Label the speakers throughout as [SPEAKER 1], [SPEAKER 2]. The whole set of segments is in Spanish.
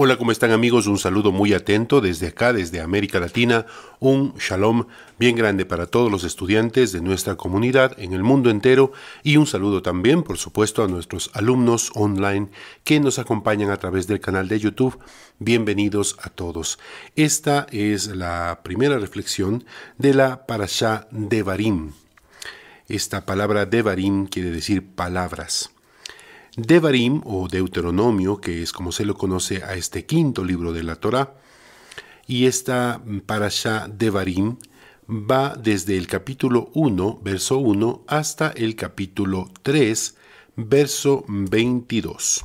[SPEAKER 1] Hola, ¿cómo están amigos? Un saludo muy atento desde acá, desde América Latina. Un shalom bien grande para todos los estudiantes de nuestra comunidad en el mundo entero y un saludo también, por supuesto, a nuestros alumnos online que nos acompañan a través del canal de YouTube. Bienvenidos a todos. Esta es la primera reflexión de la Parashá Devarim. Esta palabra Devarim quiere decir palabras. Devarim o Deuteronomio, que es como se lo conoce a este quinto libro de la Torá, y esta parasha Devarim va desde el capítulo 1, verso 1, hasta el capítulo 3, verso 22.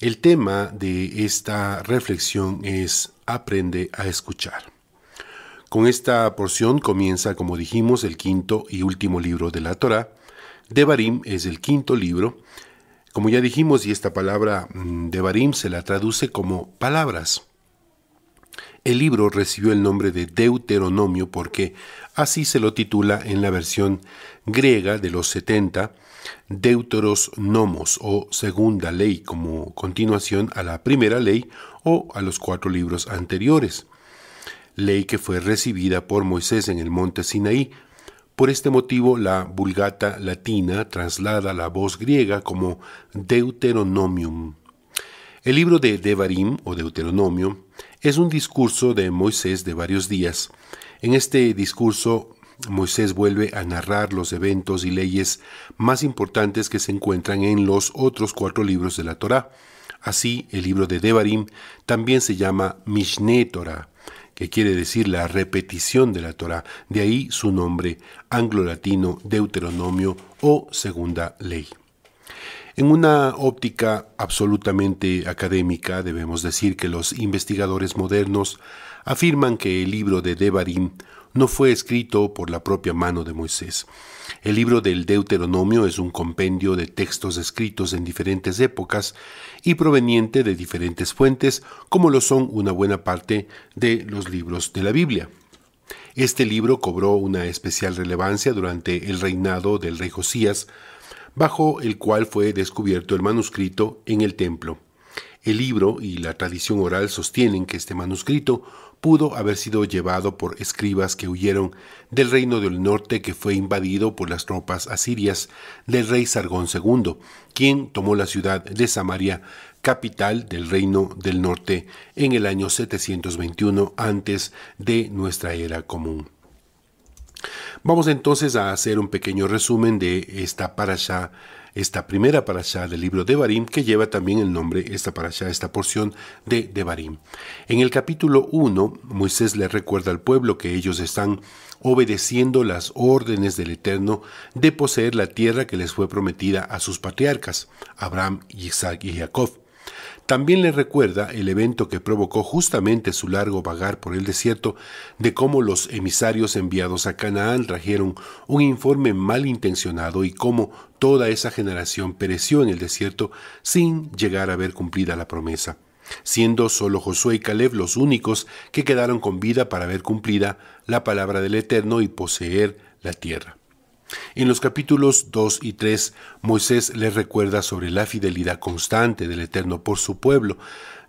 [SPEAKER 1] El tema de esta reflexión es Aprende a escuchar. Con esta porción comienza, como dijimos, el quinto y último libro de la Torá. Devarim es el quinto libro como ya dijimos, y esta palabra mm, de Barim se la traduce como palabras. El libro recibió el nombre de Deuteronomio porque así se lo titula en la versión griega de los 70, Deuteros Nomos o Segunda Ley como continuación a la Primera Ley o a los cuatro libros anteriores. Ley que fue recibida por Moisés en el monte Sinaí por este motivo, la Vulgata latina traslada la voz griega como Deuteronomium. El libro de Devarim o Deuteronomio es un discurso de Moisés de varios días. En este discurso, Moisés vuelve a narrar los eventos y leyes más importantes que se encuentran en los otros cuatro libros de la Torá. Así, el libro de Devarim también se llama Mishné Torah que quiere decir la repetición de la Torah, de ahí su nombre anglo-latino Deuteronomio o Segunda Ley. En una óptica absolutamente académica, debemos decir que los investigadores modernos afirman que el libro de Devarim no fue escrito por la propia mano de Moisés. El libro del Deuteronomio es un compendio de textos escritos en diferentes épocas y proveniente de diferentes fuentes, como lo son una buena parte de los libros de la Biblia. Este libro cobró una especial relevancia durante el reinado del rey Josías, bajo el cual fue descubierto el manuscrito en el templo. El libro y la tradición oral sostienen que este manuscrito pudo haber sido llevado por escribas que huyeron del reino del norte que fue invadido por las tropas asirias del rey Sargón II, quien tomó la ciudad de Samaria, capital del reino del norte, en el año 721 antes de nuestra era común. Vamos entonces a hacer un pequeño resumen de esta parasha esta primera parashá del libro de Barim, que lleva también el nombre, esta parashá, esta porción de Devarim. En el capítulo 1, Moisés le recuerda al pueblo que ellos están obedeciendo las órdenes del Eterno de poseer la tierra que les fue prometida a sus patriarcas, Abraham, Isaac y Jacob, también le recuerda el evento que provocó justamente su largo vagar por el desierto de cómo los emisarios enviados a Canaán trajeron un informe malintencionado y cómo toda esa generación pereció en el desierto sin llegar a ver cumplida la promesa, siendo solo Josué y Caleb los únicos que quedaron con vida para ver cumplida la palabra del Eterno y poseer la tierra. En los capítulos 2 y 3, Moisés les recuerda sobre la fidelidad constante del Eterno por su pueblo,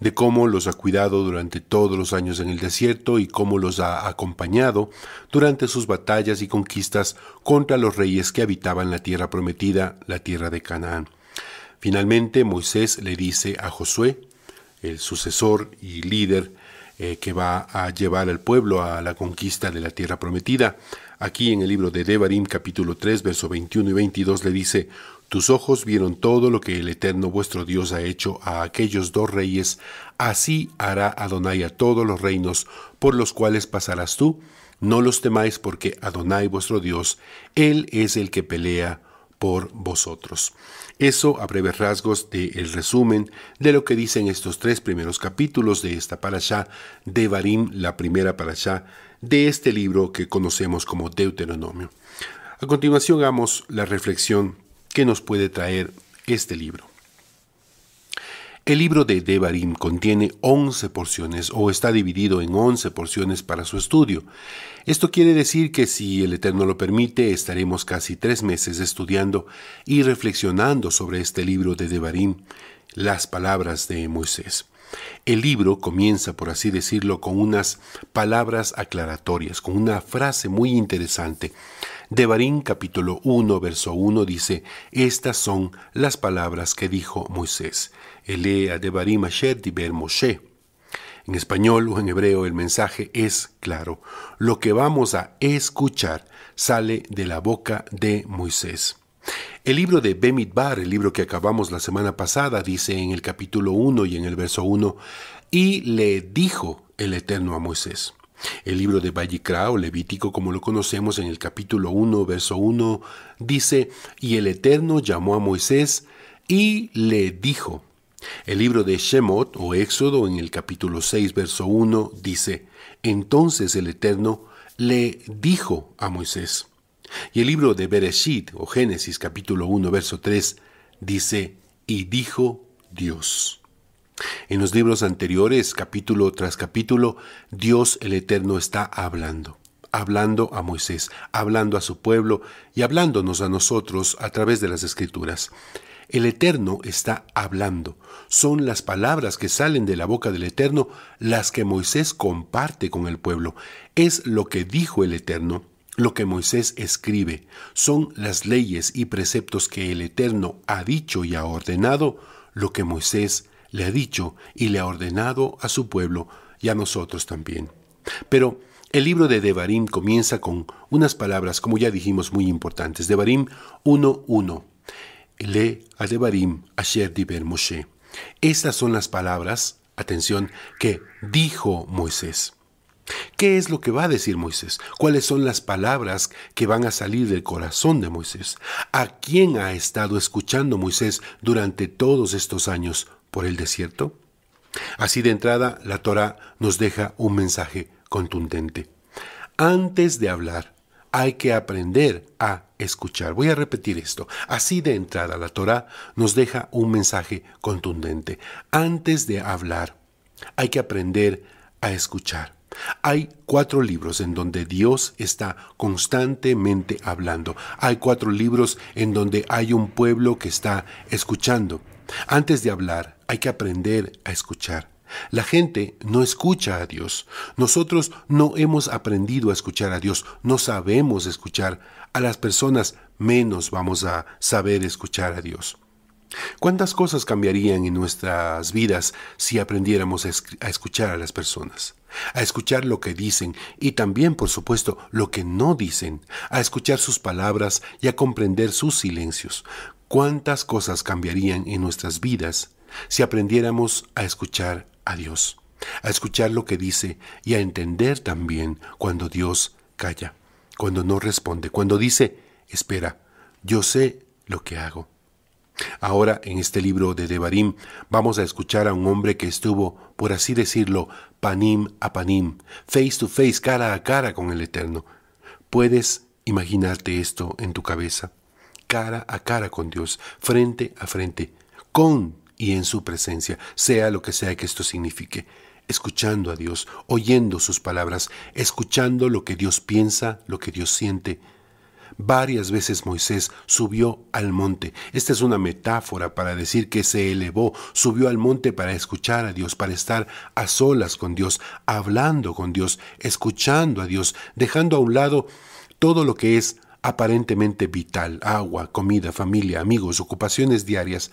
[SPEAKER 1] de cómo los ha cuidado durante todos los años en el desierto y cómo los ha acompañado durante sus batallas y conquistas contra los reyes que habitaban la tierra prometida, la tierra de Canaán. Finalmente, Moisés le dice a Josué, el sucesor y líder eh, que va a llevar al pueblo a la conquista de la tierra prometida, Aquí en el libro de Devarim capítulo 3 verso 21 y 22 le dice, Tus ojos vieron todo lo que el Eterno vuestro Dios ha hecho a aquellos dos reyes, así hará Adonai a todos los reinos por los cuales pasarás tú, no los temáis porque Adonai vuestro Dios, Él es el que pelea por vosotros. Eso a breves rasgos del el resumen de lo que dicen estos tres primeros capítulos de esta parasha, de Barim, la primera parasha de este libro que conocemos como Deuteronomio. A continuación hagamos la reflexión que nos puede traer este libro. El libro de Devarim contiene 11 porciones o está dividido en 11 porciones para su estudio. Esto quiere decir que si el Eterno lo permite, estaremos casi tres meses estudiando y reflexionando sobre este libro de Devarim, las palabras de Moisés. El libro comienza, por así decirlo, con unas palabras aclaratorias, con una frase muy interesante Devarim capítulo 1, verso 1 dice, Estas son las palabras que dijo Moisés. Elea Devarim Asher Diber Moshe. En español o en hebreo el mensaje es claro. Lo que vamos a escuchar sale de la boca de Moisés. El libro de Bemidbar, el libro que acabamos la semana pasada, dice en el capítulo 1 y en el verso 1, y le dijo el Eterno a Moisés. El libro de Vallicra o Levítico, como lo conocemos en el capítulo 1, verso 1, dice, y el Eterno llamó a Moisés y le dijo. El libro de Shemot o Éxodo en el capítulo 6, verso 1, dice, entonces el Eterno le dijo a Moisés. Y el libro de Bereshit o Génesis capítulo 1, verso 3, dice, y dijo Dios. En los libros anteriores, capítulo tras capítulo, Dios el Eterno está hablando, hablando a Moisés, hablando a su pueblo y hablándonos a nosotros a través de las escrituras. El Eterno está hablando. Son las palabras que salen de la boca del Eterno las que Moisés comparte con el pueblo. Es lo que dijo el Eterno, lo que Moisés escribe. Son las leyes y preceptos que el Eterno ha dicho y ha ordenado, lo que Moisés le ha dicho y le ha ordenado a su pueblo y a nosotros también. Pero el libro de Devarim comienza con unas palabras, como ya dijimos, muy importantes. Devarim 1.1. Le a Devarim Asher Diber Moshe. Estas son las palabras, atención, que dijo Moisés. ¿Qué es lo que va a decir Moisés? ¿Cuáles son las palabras que van a salir del corazón de Moisés? ¿A quién ha estado escuchando Moisés durante todos estos años? por el desierto? Así de entrada, la Torá nos deja un mensaje contundente. Antes de hablar, hay que aprender a escuchar. Voy a repetir esto. Así de entrada, la Torá nos deja un mensaje contundente. Antes de hablar, hay que aprender a escuchar. Hay cuatro libros en donde Dios está constantemente hablando. Hay cuatro libros en donde hay un pueblo que está escuchando. Antes de hablar, hay que aprender a escuchar. La gente no escucha a Dios. Nosotros no hemos aprendido a escuchar a Dios. No sabemos escuchar a las personas, menos vamos a saber escuchar a Dios. ¿Cuántas cosas cambiarían en nuestras vidas si aprendiéramos a, escuchar a las personas? A escuchar lo que dicen y también, por supuesto, lo que no dicen, a escuchar sus palabras y a comprender sus silencios. ¿Cuántas cosas cambiarían en nuestras vidas si aprendiéramos a escuchar a Dios? A escuchar lo que dice y a entender también cuando Dios calla, cuando no responde, cuando dice, espera, yo sé lo que hago. Ahora, en este libro de Devarim, vamos a escuchar a un hombre que estuvo, por así decirlo, panim a panim, face to face, cara a cara con el Eterno. Puedes imaginarte esto en tu cabeza, cara a cara con Dios, frente a frente, con y en su presencia, sea lo que sea que esto signifique, escuchando a Dios, oyendo sus palabras, escuchando lo que Dios piensa, lo que Dios siente, Varias veces Moisés subió al monte. Esta es una metáfora para decir que se elevó, subió al monte para escuchar a Dios, para estar a solas con Dios, hablando con Dios, escuchando a Dios, dejando a un lado todo lo que es aparentemente vital, agua, comida, familia, amigos, ocupaciones diarias.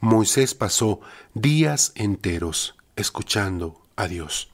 [SPEAKER 1] Moisés pasó días enteros escuchando a Dios.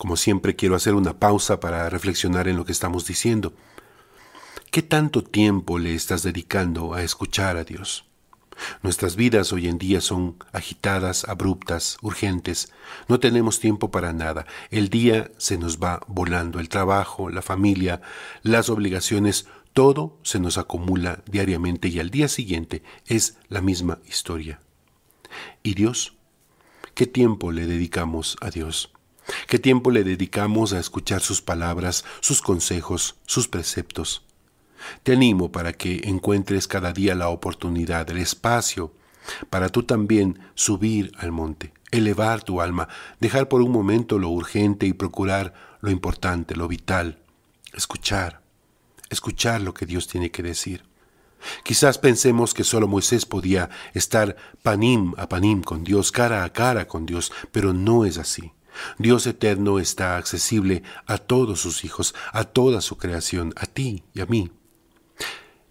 [SPEAKER 1] Como siempre quiero hacer una pausa para reflexionar en lo que estamos diciendo. ¿Qué tanto tiempo le estás dedicando a escuchar a Dios? Nuestras vidas hoy en día son agitadas, abruptas, urgentes. No tenemos tiempo para nada. El día se nos va volando. El trabajo, la familia, las obligaciones, todo se nos acumula diariamente y al día siguiente es la misma historia. ¿Y Dios? ¿Qué tiempo le dedicamos a Dios? ¿Qué tiempo le dedicamos a escuchar sus palabras, sus consejos, sus preceptos? Te animo para que encuentres cada día la oportunidad, el espacio, para tú también subir al monte, elevar tu alma, dejar por un momento lo urgente y procurar lo importante, lo vital, escuchar, escuchar lo que Dios tiene que decir. Quizás pensemos que solo Moisés podía estar panim a panim con Dios, cara a cara con Dios, pero no es así. Dios eterno está accesible a todos sus hijos, a toda su creación, a ti y a mí.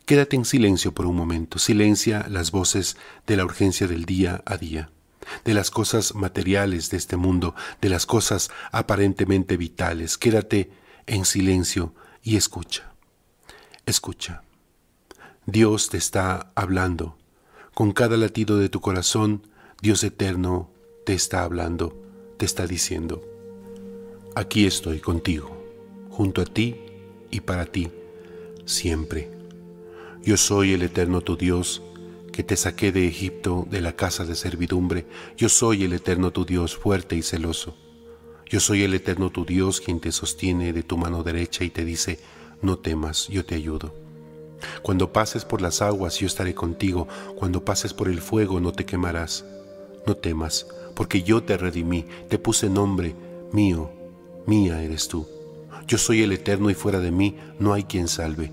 [SPEAKER 1] Quédate en silencio por un momento, silencia las voces de la urgencia del día a día, de las cosas materiales de este mundo, de las cosas aparentemente vitales. Quédate en silencio y escucha. Escucha. Dios te está hablando. Con cada latido de tu corazón, Dios eterno te está hablando te está diciendo, aquí estoy contigo, junto a ti y para ti, siempre. Yo soy el eterno tu Dios, que te saqué de Egipto, de la casa de servidumbre. Yo soy el eterno tu Dios, fuerte y celoso. Yo soy el eterno tu Dios, quien te sostiene de tu mano derecha y te dice, no temas, yo te ayudo. Cuando pases por las aguas, yo estaré contigo. Cuando pases por el fuego, no te quemarás. No temas, porque yo te redimí, te puse nombre, mío, mía eres tú. Yo soy el eterno y fuera de mí no hay quien salve.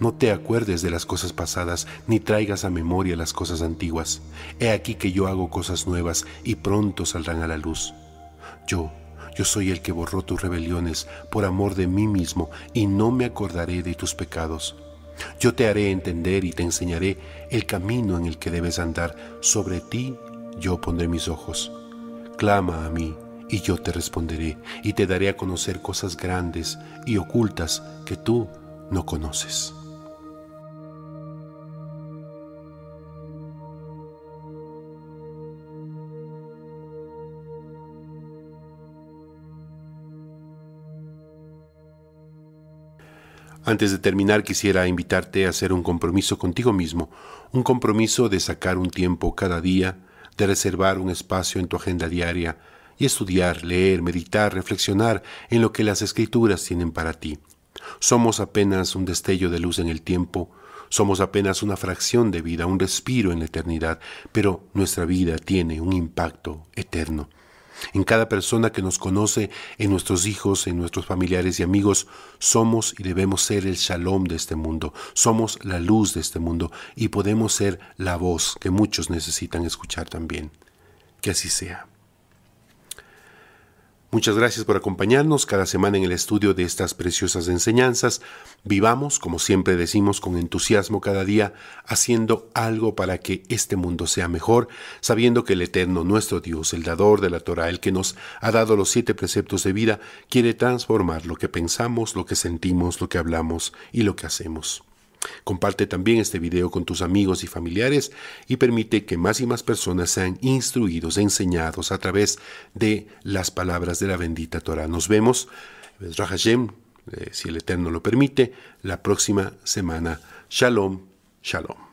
[SPEAKER 1] No te acuerdes de las cosas pasadas, ni traigas a memoria las cosas antiguas. He aquí que yo hago cosas nuevas y pronto saldrán a la luz. Yo, yo soy el que borró tus rebeliones por amor de mí mismo y no me acordaré de tus pecados. Yo te haré entender y te enseñaré el camino en el que debes andar. Sobre ti yo pondré mis ojos. Clama a mí, y yo te responderé, y te daré a conocer cosas grandes y ocultas que tú no conoces. Antes de terminar quisiera invitarte a hacer un compromiso contigo mismo, un compromiso de sacar un tiempo cada día de reservar un espacio en tu agenda diaria y estudiar, leer, meditar, reflexionar en lo que las escrituras tienen para ti. Somos apenas un destello de luz en el tiempo, somos apenas una fracción de vida, un respiro en la eternidad, pero nuestra vida tiene un impacto eterno. En cada persona que nos conoce, en nuestros hijos, en nuestros familiares y amigos, somos y debemos ser el shalom de este mundo, somos la luz de este mundo y podemos ser la voz que muchos necesitan escuchar también. Que así sea. Muchas gracias por acompañarnos cada semana en el estudio de estas preciosas enseñanzas. Vivamos, como siempre decimos, con entusiasmo cada día, haciendo algo para que este mundo sea mejor, sabiendo que el Eterno, nuestro Dios, el dador de la Torah, el que nos ha dado los siete preceptos de vida, quiere transformar lo que pensamos, lo que sentimos, lo que hablamos y lo que hacemos. Comparte también este video con tus amigos y familiares y permite que más y más personas sean instruidos, enseñados a través de las palabras de la bendita Torah. Nos vemos, Hashem, eh, si el Eterno lo permite, la próxima semana. Shalom, shalom.